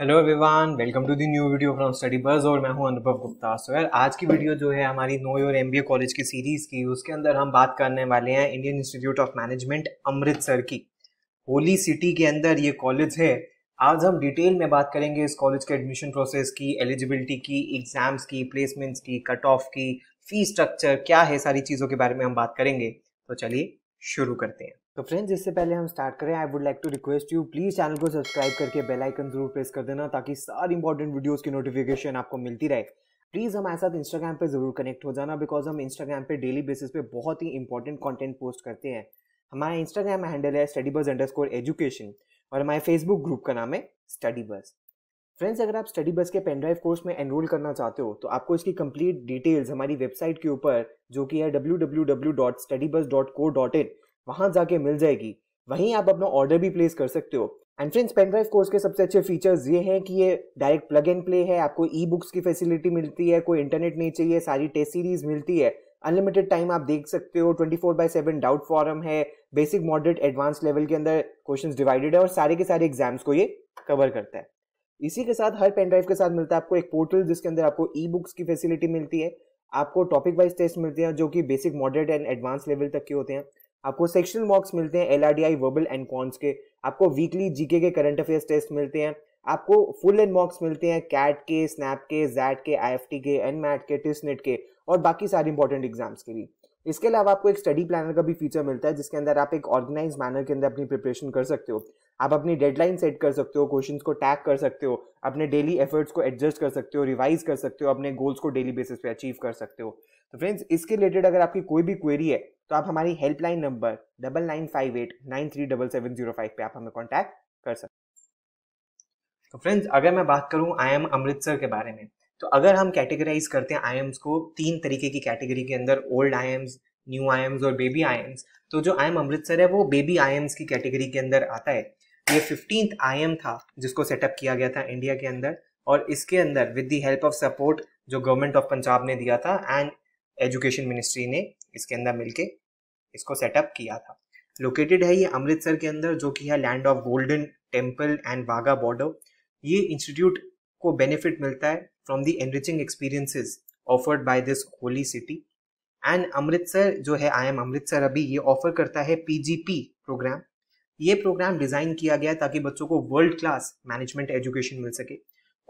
hello everyone welcome to the new video from Study Buzz और मैं हूं अनुभव गुप्ता सो यार आज की वीडियो जो है हमारी नो योर एम कॉलेज की सीरीज़ की उसके अंदर हम बात करने वाले हैं Indian Institute of Management Amritsar की होली सिटी के अंदर ये कॉलेज है आज हम डिटेल में बात करेंगे इस कॉलेज के एडमिशन प्रोसेस की एलिजिबिलिटी की एग्जाम्स की प्लेसमेंट्स की कट ऑफ की फी स्ट्रक्चर क्या है सारी चीज़ों के बारे में हम बात करेंगे तो चलिए शुरू करते हैं तो फ्रेंड्स इससे पहले हम स्टार्ट करें I would like to request you please channel को सब्सक्राइब करके बेल आइकन जरूर प्रेस कर देना ताकि सारी इंपॉर्टेंट वीडियोस की नोटिफिकेशन आपको मिलती रहे प्लीज़ हमारे साथ इंस्टाग्राम पे ज़रूर कनेक्ट हो जाना बिकॉज हम इंस्टाग्राम पे डेली बेसिस पे बहुत ही इंपॉर्टेंट कंटेंट पोस्ट करते हैं हमारा इंस्टाग्राम हैंडल है Study Buzz underscore education और हमारे फेसबुक ग्रुप का नाम है स्टडी बस फ्रेंड्स अगर आप स्टडी बस के पेनड्राइव कोर्स में एनरोल करना चाहते हो तो आपको इसकी कंप्लीट डिटेल्स हमारी वेबसाइट के ऊपर जो कि है W W W dot dot dot study bus co इन वहां जाके मिल जाएगी वहीं आप अपना ऑर्डर भी प्लेस कर सकते हो एंड फ्रेंड्स पेनड्राइव कोर्स के सबसे अच्छे फीचर्स ये हैं कि ये डायरेक्ट प्लग एंड प्ले है आपको ई बुक्स की फैसिलिटी मिलती है कोई इंटरनेट नहीं चाहिए सारी टेस्ट सीरीज मिलती है अनलिमिटेड टाइम आप देख सकते हो twenty four by seven doubt forum है बेसिक मॉडरेट एडवांस लेवल के अंदर क्वेश्चन डिवाइडेड है और सारे के सारे एग्जाम्स को ये कवर करता है इसी के साथ हर पेनड्राइव के साथ मिलता है आपको एक पोर्टल जिसके अंदर आपको ई बुक्स की फैसिलिटी मिलती है आपको टॉपिक वाइज टेस्ट मिलते हैं जो कि basic moderate and advance level तक के होते हैं आपको सेक्शनल मॉक्स मिलते हैं L R D I verbal and quants के आपको वीकली जीके के करंट अफेयर्स टेस्ट मिलते हैं आपको फुल एंड मॉक्स मिलते हैं कैट के स्नैप के जैट के आई एफ टी के एन मैट के नेट के और बाकी सारे इंपॉर्टेंट एग्जाम्स के भी इसके अलावा आपको एक स्टडी प्लानर का भी फीचर मिलता है जिसके अंदर आप एक ऑर्गेनाइज मैनर के अंदर अपनी प्रिपरेशन कर सकते हो आप अपनी डेडलाइन सेट कर सकते हो क्वेश्चंस को टैग कर सकते हो अपने डेली एफर्ट्स को एडजस्ट कर सकते हो रिवाइज कर सकते हो अपने गोल्स को डेली बेसिस पे अचीव कर सकते हो तो फ्रेंड्स इसके रिलेटेड अगर आपकी कोई भी क्वेरी है तो आप हमारी helpline number double nine five eight nine three double seven zero five पे आप हमें कॉन्टैक्ट कर सकते तो फ्रेंड्स अगर मैं बात करूं आई एम अमृतसर के बारे में तो अगर हम कैटेगराइज करते हैं आई को तीन तरीके की कैटेगरी के अंदर ओल्ड आई न्यू आई और बेबी आई तो जो आई अमृतसर है वो बेबी आई की कैटेगरी के अंदर आता है ये फिफ्टीन आई था जिसको सेटअप किया गया था इंडिया के अंदर और इसके अंदर with the help of support जो गवर्नमेंट ऑफ पंजाब ने दिया था एंड एजुकेशन मिनिस्ट्री ने इसके अंदर मिलके इसको सेटअप किया था लोकेटेड है ये अमृतसर के अंदर जो कि है land of Golden Temple and Wagah border ये इंस्टीट्यूट को बेनिफिट मिलता है from the enriching experiences offered by this holy city and Amritsar जो है आई एम अमृतसर अभी ये ऑफर करता है पीजीपी प्रोग्राम ये प्रोग्राम डिज़ाइन किया गया ताकि बच्चों को वर्ल्ड क्लास मैनेजमेंट एजुकेशन मिल सके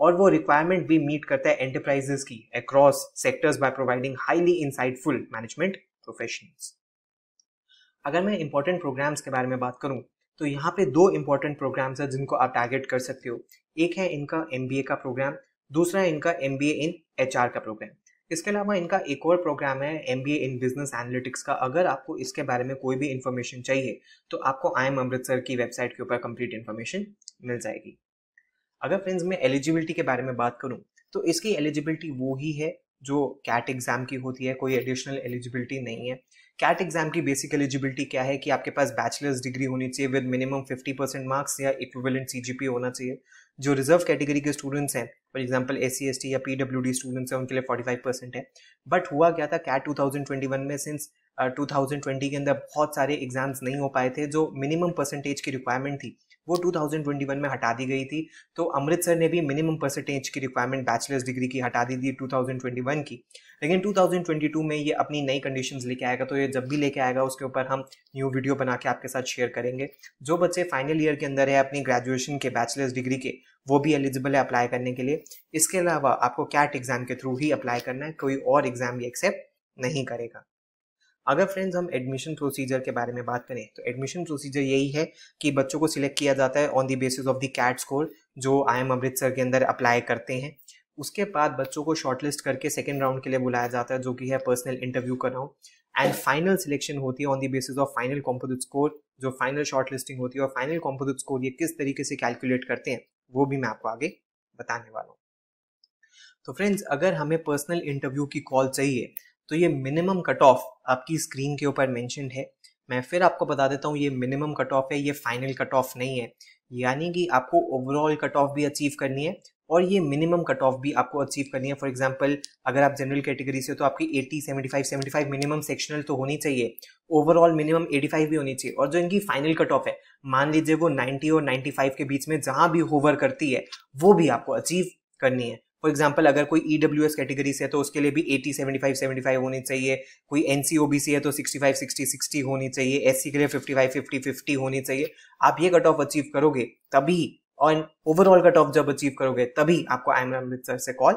और वो रिक्वायरमेंट भी मीट करता है एंटरप्राइजेस की across sectors by providing highly insightful management professionals अगर मैं इंपॉर्टेंट प्रोग्राम्स के बारे में बात करूं तो यहाँ पे दो इंपॉर्टेंट प्रोग्राम्स हैं जिनको आप टारगेट कर सकते हो एक है इनका एम का प्रोग्राम दूसरा है इनका एम इन एच का प्रोग्राम इसके अलावा इनका एक और प्रोग्राम है एम इन बिजनेस एनालिटिक्स का अगर आपको इसके बारे में कोई भी इन्फॉर्मेशन चाहिए तो आपको आई एम अमृतसर की वेबसाइट के ऊपर कंप्लीट इन्फॉर्मेशन मिल जाएगी अगर फ्रेंड्स मैं एलिजिबिलिटी के बारे में बात करूँ तो इसकी एलिजिबिलिटी वो ही है जो कैट एग्जाम की होती है कोई एडिशनल एलिजिबिलिटी नहीं है कैट एग्जाम की बेसिक एलिजिबिलिटी क्या है कि आपके पास बैचलर्स डिग्री होनी चाहिए विद मिनिमम 50 परसेंट मार्क्स या इक्विवेलेंट सीजीपी होना चाहिए जो रिजर्व कैटेगरी के स्टूडेंट्स हैं फॉर एग्जांपल एस सी या पी स्टूडेंट्स हैं उनके लिए फाइव परसेंट है बट हुआ क्या था कैट वन में सिंस टू uh, ट्वेंटी के अंदर बहुत सारे एग्जाम्स नहीं हो पाए थे जो मिनिमम परसेंटेज की रिक्वायरमेंट थी वो 2021 में हटा दी गई थी तो अमृतसर ने भी मिनिमम परसेंटेज की रिक्वायरमेंट बैचलर्स डिग्री की हटा दी थी 2021 की लेकिन 2022 में ये अपनी नई कंडीशंस लेके आएगा तो ये जब भी लेके आएगा उसके ऊपर हम न्यू वीडियो बना के आपके साथ शेयर करेंगे जो बच्चे फाइनल ईयर के अंदर है अपनी ग्रेजुएशन के बैचलर्स डिग्री के वो भी एलिजिबल है अप्लाई करने के लिए इसके अलावा आपको कैट एग्जाम के थ्रू ही अप्लाई करना है कोई और एग्जाम ये एक्सेप्ट नहीं करेगा अगर फ्रेंड्स हम एडमिशन प्रोसीजर के बारे में बात करें तो एडमिशन प्रोसीजर यही है कि बच्चों को सिलेक्ट किया जाता है on the basis of the CAT score जो आई एम अमृतसर के अंदर अप्लाई करते हैं उसके बाद बच्चों को शॉर्टलिस्ट करके सेकेंड राउंड के लिए बुलाया जाता है जो कि है पर्सनल इंटरव्यू हूँ एंड फाइनल सिलेक्शन होती है on the basis of final composite score जो फाइनल शॉर्ट लिस्टिंग होती है और फाइनल कॉम्पोजिट स्कोर ये किस तरीके से कैलकुलेट करते हैं वो भी मैं आपको आगे बताने वाला हूँ तो फ्रेंड्स अगर हमें पर्सनल इंटरव्यू की कॉल चाहिए तो ये मिनिमम कट ऑफ आपकी स्क्रीन के ऊपर मैंशन है मैं फिर आपको बता देता हूँ ये मिनिमम कट ऑफ है ये फाइनल कट ऑफ नहीं है यानी कि आपको ओवरऑल कट ऑफ भी अचीव करनी है और ये मिनिमम कट ऑफ भी आपको अचीव करनी है फॉर एग्जाम्पल अगर आप जनरल कैटेगरी से हो तो आपकी 80, 75, 75 मिनिमम सेक्शनल तो होनी चाहिए ओवरऑल मिनिमम 85 भी होनी चाहिए और जो इनकी फाइनल कट ऑफ है मान लीजिए वो 90 और 95 के बीच में जहां भी होवर करती है वो भी आपको अचीव करनी है फॉर एग्जाम्पल अगर कोई ई डब्ल्यू एस कैटेगरी से है तो उसके लिए भी eighty seventy five seventy five होनी चाहिए कोई N C O B C है तो सिक्सटी फाइव सिक्सटी सिक्सटी होनी चाहिए एस सी के लिए फिफ्टी फाइव फिफ्टी फिफ्टी होनी चाहिए आप ये कट ऑफ अचीव करोगे तभी और ओवरऑल कट ऑफ जब अचीव करोगे तभी आपको आई एम अमृतसर से कॉल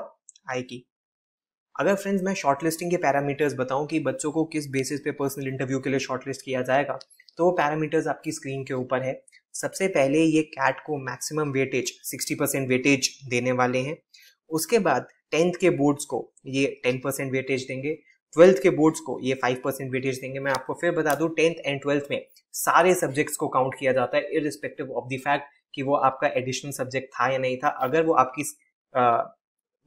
आएगी अगर फ्रेंड्स मैं शॉर्ट लिस्टिंग के पैरामीटर्स बताऊं कि बच्चों को किस बेसिस पे पर्सनल इंटरव्यू के लिए शॉर्ट लिस्ट किया जाएगा तो वो पैरामीटर्स आपकी स्क्रीन के ऊपर है सबसे पहले ये कैट को maximum weightage sixty percent weightage देने वाले हैं उसके बाद टेंथ के बोर्ड्स को ये टेन परसेंट वेटेज देंगे ट्वेल्थ के बोर्ड्स को ये फाइव परसेंट वेटेज देंगे मैं आपको फिर बता दूं टेंथ एंड ट्वेल्थ में सारे सब्जेक्ट्स को काउंट किया जाता है इरिस्पेक्टिव ऑफ द फैक्ट कि वो आपका एडिशनल सब्जेक्ट था या नहीं था अगर वो आपकी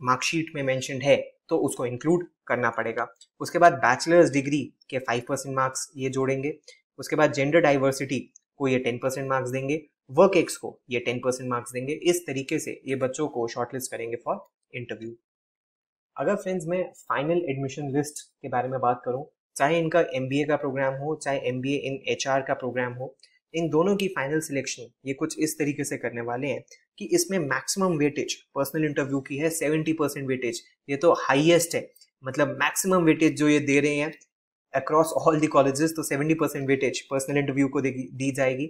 मार्कशीट में मैंशन है तो उसको इंक्लूड करना पड़ेगा उसके बाद बैचलर्स डिग्री के फाइव परसेंट मार्क्स ये जोड़ेंगे उसके बाद जेंडर डाइवर्सिटी को ये टेन परसेंट मार्क्स देंगे वर्क एक्स को ये टेन परसेंट मार्क्स देंगे इस तरीके से ये बच्चों को शॉर्टलिस्ट करेंगे फॉर इंटरव्यू अगर फ्रेंड्स मैं फाइनल एडमिशन लिस्ट के बारे में बात करूं चाहे इनका एम का प्रोग्राम हो चाहे एम इन एच का प्रोग्राम हो इन दोनों की फाइनल सिलेक्शन ये कुछ इस तरीके से करने वाले हैं कि इसमें मैक्सिमम वेटेज पर्सनल इंटरव्यू की है सेवेंटी परसेंट वेटेज ये तो हाईएस्ट है मतलब मैक्सिमम वेटेज जो ये दे रहे हैं अक्रॉस ऑल दी कॉलेजेस तो seventy percent weightage personal interview को दी जाएगी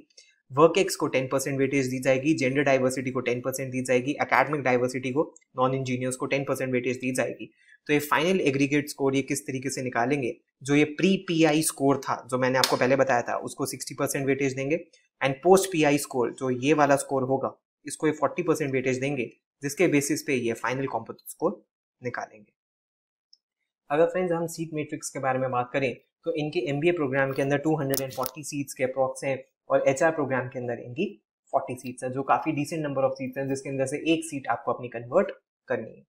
वर्क एक्स को टेन परसेंट वेटेज दी जाएगी जेंडर डाइवर्सिटी को टेन परसेंट दी जाएगी अकेडमिक डाइवर्सिटी को नॉन इंजीनियर्स को टेन परसेंट वेटेज दी जाएगी तो ये फाइनल एग्रीगेट स्कोर ये किस तरीके से निकालेंगे जो ये प्री पी आई स्कोर था जो मैंने आपको पहले बताया था उसको सिक्सटी परसेंट वेटेज देंगे and post P I score जो ये वाला स्कोर होगा इसको ये फोर्टी परसेंट वेटेज देंगे जिसके बेसिस पे ये फाइनल कॉम्पोजिट स्कोर निकालेंगे अगर फ्रेंड्स हम सीट मेट्रिक्स के बारे में बात करें तो इनके एम बी ए प्रोग्राम के अंदर two hundred and forty seats के अप्रॉक्स हैं और एच प्रोग्राम के अंदर इनकी फोर्टी सीट्स है जो काफ़ी डिसेंट नंबर ऑफ सीट्स हैं जिसके अंदर से एक सीट आपको अपनी कन्वर्ट करनी है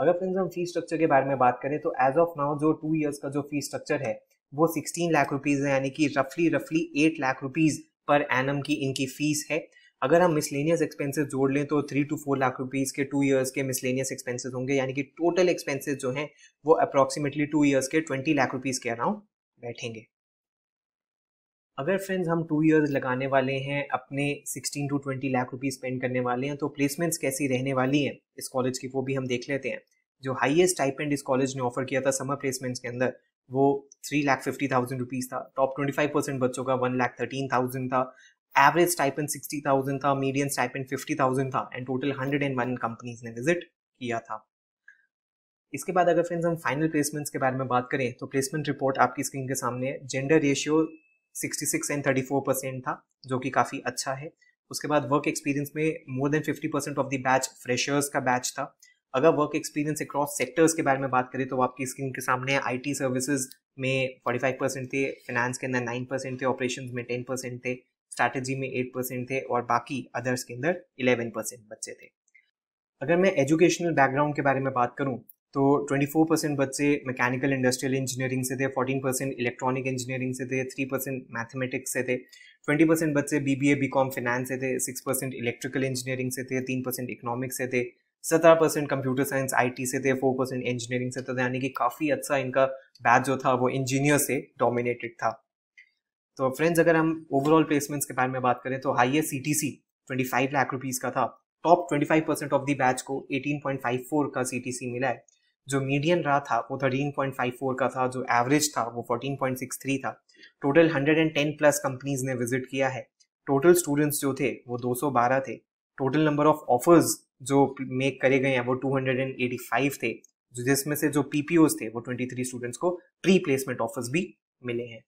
अगर फ्रेंड्स हम फी स्ट्रक्चर के बारे में बात करें तो एज ऑफ नाउ जो टू ईयर्स का जो फी स्ट्रक्चर है वो सिक्सटीन लाख रुपीज़ है यानी कि रफली रफली eight lakh rupees per annum की इनकी फीस है अगर हम मिसलेनियस एक्सपेंसेस जोड़ लें तो three to four lakh rupees के टू ईयर्स के मिसलेनियस एक्सपेंसेस होंगे यानी कि टोटल एक्सपेंसेस जो हैं वो अप्रॉक्सीमेटली टू इयर्स के ट्वेंटी लाख रुपीज़ के अराउंड बैठेंगे अगर फ्रेंड्स हम टू इयर्स लगाने वाले हैं अपने 16 टू 20 लाख रुपीज स्पेंड करने वाले हैं तो प्लेसमेंट्स कैसी रहने वाली हैं इस कॉलेज की वो भी हम देख लेते हैं जो हाईएस्ट एंड इस कॉलेज ने ऑफर किया था समर प्लेसमेंट्स के अंदर वो three lakh fifty thousand rupees था टॉप ट्वेंटी फाइव परसेंट बच्चों का वन लाख थर्टीन थाउजेंड था एवरेज टाइपेंट सिक्सटी थाउजेंड था मीडियम टाइपेंड फिफ्टी थाउजेंड था and total hundred and one companies ने विजिट किया था इसके बाद अगर फ्रेंड्स हम फाइनल प्लेसमेंट्स के बारे में बात करें तो प्लेसमेंट रिपोर्ट आपकी स्क्रीन के सामने है जेंडर रेशियो 66 एंड 34 परसेंट था जो कि काफ़ी अच्छा है उसके बाद वर्क एक्सपीरियंस में more than 50 percent of the batch freshers का बैच था अगर वर्क एक्सपीरियंस अक्रॉस सेक्टर्स के बारे में बात करें तो आपकी स्क्रीन के सामने आईटी सर्विसेज में 45 परसेंट थे फाइनेंस के अंदर 9 परसेंट थे ऑपरेशन में 10 परसेंट थे स्ट्रैटेजी में 8 परसेंट थे और बाकी अदर्स के अंदर 11 परसेंट बच्चे थे अगर मैं एजुकेशनल बैकग्राउंड के बारे में बात करूँ तो 24 परसेंट बच्चे मैकेनिकल इंडस्ट्रियल इंजीनियरिंग से थे 14 परसेंट इलेक्ट्रॉनिक इंजीनियरिंग से थे 3 परसेंट मैथमेटिक्स से थे 20 परसेंट बच्चे B B A B com finance से थे 6 परसेंट इलेक्ट्रिकल इंजीनियरिंग से थे 3 परसेंट इकोनॉमिक्स से थे 17 परसेंट कंप्यूटर साइंस आई से थे 4 परसेंट इंजीनियरिंग से थे तो यानी कि काफ़ी अच्छा इनका बैच जो था वो इंजीनियर से डोमिनेटेड था तो फ्रेंड्स अगर हम ओवरऑल प्लेसमेंट्स के बारे में बात करें तो हाइए C T C twenty five lakh rupees का था top twenty five percent of the batch को एटीन पॉइंट फाइव फोर का सी टी सी मिला है जो मीडियन रहा था वो 13.54 का था जो एवरेज था वो 14.63 था टोटल 110 प्लस कंपनीज ने विजिट किया है टोटल स्टूडेंट्स जो थे वो 212 थे टोटल नंबर ऑफ ऑफर्स जो मेक करे गए हैं वो 285 थे जिसमें से जो पीपीओज थे वो 23 स्टूडेंट्स को प्री प्लेसमेंट ऑफर्स भी मिले हैं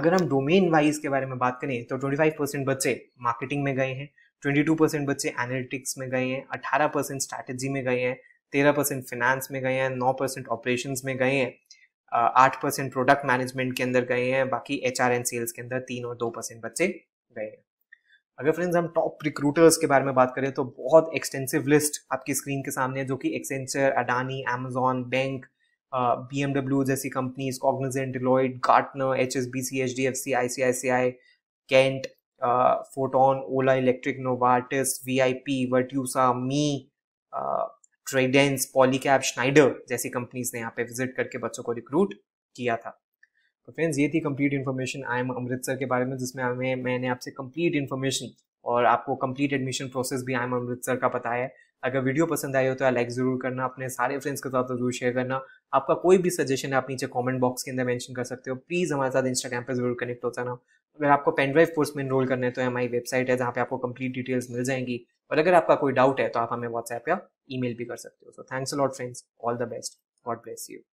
अगर हम डोमेन वाइज के बारे में बात करें तो 25 परसेंट बच्चे मार्केटिंग में गए हैं 22 परसेंट बच्चे एनालिटिक्स में गए हैं 18 परसेंट स्ट्रैटेजी में गए हैं तेरह परसेंट फिनेंस में गए हैं नौ परसेंट ऑपरेशन में गए हैं आठ परसेंट प्रोडक्ट मैनेजमेंट के अंदर गए हैं बाकी एच आर एंड सेल्स के अंदर तीन और दो परसेंट बच्चे गए हैं अगर फ्रेंड्स हम टॉप रिक्रूटर्स के बारे में बात करें तो बहुत एक्सटेंसिव लिस्ट आपकी स्क्रीन के सामने है जो कि Accenture Adani Amazon bank B M W जैसी companies Cognizant Deloitte Gartner H S B C H D F C I C I C I Kant Photon Ola Electric Novartis V I P Virtusa Mi Tredence Polycab Schneider जैसी companies ने यहाँ पे visit करके बच्चों को recruit किया था तो फ्रेंड्स ये थी complete information I M Amritsar के बारे में जिसमें हमें मैंने आपसे कंप्लीट इन्फॉर्मेशन और आपको कंप्लीट एडमिशन प्रोसेस भी आई एम अमृतसर का पता है अगर वीडियो पसंद आई हो तो लाइक ज़रूर करना अपने सारे फ्रेंड्स के साथ जरूर शेयर करना आपका कोई भी सजेशन है आप नीचे कमेंट बॉक्स के अंदर मेंशन कर सकते हो प्लीज़ हमारे साथ इंस्टाग्राम पर जरूर कनेक्ट हो जाना अगर आपको पेन ड्राइव कोर्स में इनरोल करना है तो हमारी वेबसाइट है जहाँ पे आपको कंप्लीट डिटेल्स मिल जाएंगी और अगर आपका कोई डाउट है तो आप हमें व्हाट्सएप या ईमेल भी कर सकते हो so thanks a lot friends all the best God bless you